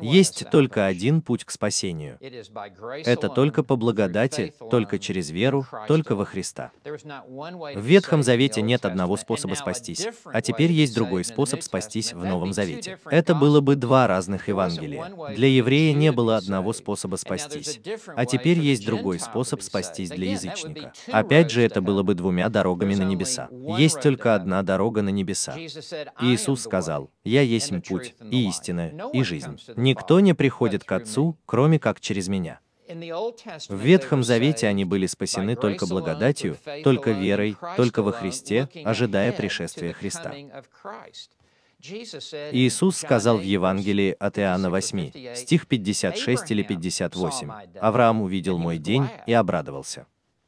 Есть только один путь к спасению. Это только по благодати, только через веру, только во Христа. В Ветхом Завете нет одного способа спастись, а теперь есть другой способ спастись в Новом Завете. Это было бы два разных Евангелия. Для еврея не было одного способа спастись, а теперь есть другой способ спастись для язычника. Опять же, это было бы двумя дорогами на небеса. Есть только одна дорога на небеса. Иисус сказал, «Я есть путь, и истина, и жизнь. Никто не приходит к Отцу, кроме как через меня. В Ветхом Завете они были спасены только благодатью, только верой, только во Христе, ожидая пришествия Христа. Иисус сказал в Евангелии от Иоанна 8, стих 56 или 58, «Авраам увидел мой день и обрадовался».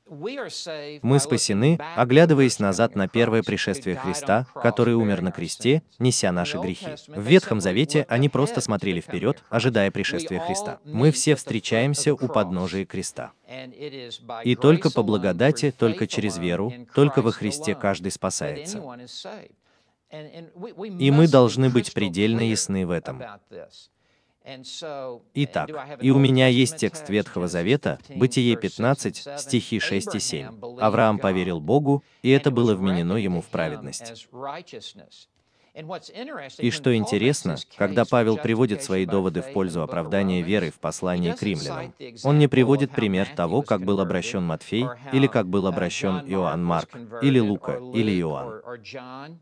Мы спасены, оглядываясь назад на первое пришествие Христа, который умер на кресте, неся наши грехи. В Ветхом Завете они просто смотрели вперед, ожидая пришествия Христа. Мы все встречаемся у подножия креста. И только по благодати, только через веру, только во Христе каждый спасается. И мы должны быть предельно ясны в этом. Итак, и у меня есть текст Ветхого Завета, Бытие 15, стихи 6 и 7. Авраам поверил Богу, и это было вменено ему в праведность. И что интересно, когда Павел приводит свои доводы в пользу оправдания веры в послании к римлянам, он не приводит пример того, как был обращен Матфей, или как был uh, обращен Иоанн Марк, или Лука, или Иоанн.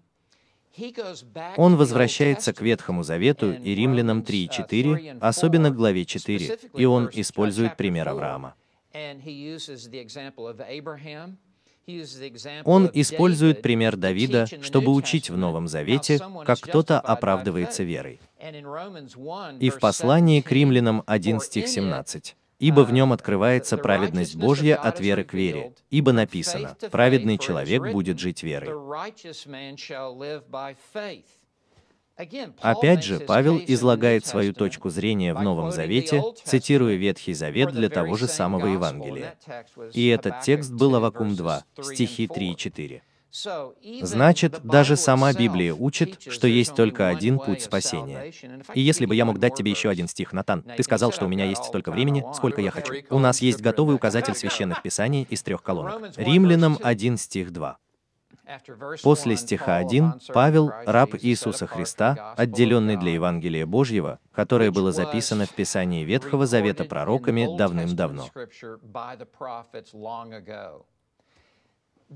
Он возвращается к Ветхому Завету и Римлянам 3:4, а особенно к главе 4, и он использует пример Авраама. Он использует пример Давида, чтобы учить в Новом Завете, как кто-то оправдывается верой. И в послании к римлянам 1 стих 17 ибо в нем открывается праведность Божья от веры к вере, ибо написано, праведный человек будет жить верой. Опять же, Павел излагает свою точку зрения в Новом Завете, цитируя Ветхий Завет для того же самого Евангелия. И этот текст был Авакум 2, стихи 3 и 4. Значит, даже сама Библия учит, что есть только один путь спасения. И если бы я мог дать тебе еще один стих, Натан, ты сказал, что у меня есть столько времени, сколько я хочу. У нас есть готовый указатель священных писаний из трех колонок. Римлянам 1 стих 2. После стиха 1 Павел, раб Иисуса Христа, отделенный для Евангелия Божьего, которое было записано в Писании Ветхого Завета пророками давным-давно.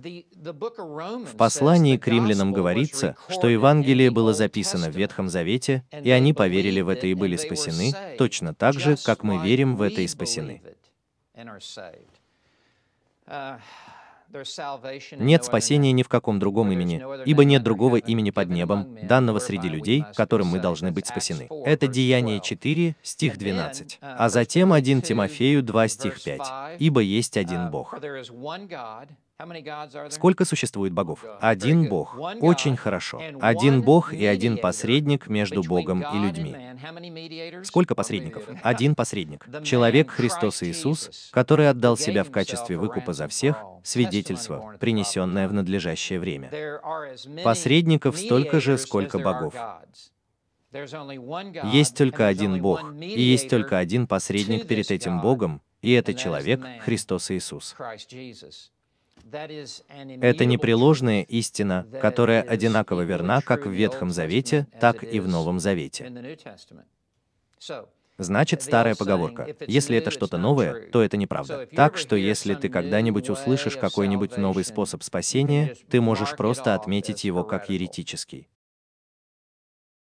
В послании к римлянам говорится, что Евангелие было записано в Ветхом Завете, и они поверили в это и были спасены, точно так же, как мы верим в это и спасены. Uh, нет спасения ни в каком другом имени, ибо нет другого имени под небом, данного среди людей, которым мы должны быть спасены. Это Деяние 4, стих 12. Uh, а затем 1 Тимофею 2, стих 5. Ибо есть один uh, Бог. Сколько существует богов? Один Бог. Очень хорошо. Один Бог и один посредник между Богом и людьми. Сколько посредников? Один посредник. Человек Христос Иисус, который отдал себя в качестве выкупа за всех, свидетельство, принесенное в надлежащее время. Посредников столько же, сколько богов. Есть только один Бог, и есть только один посредник перед этим Богом, и это человек Христос Иисус. Это непреложная истина, которая одинаково верна как в Ветхом Завете, так и в Новом Завете. Значит, старая поговорка. Если это что-то новое, то это неправда. Так что если ты когда-нибудь услышишь какой-нибудь новый способ спасения, ты можешь просто отметить его как еретический.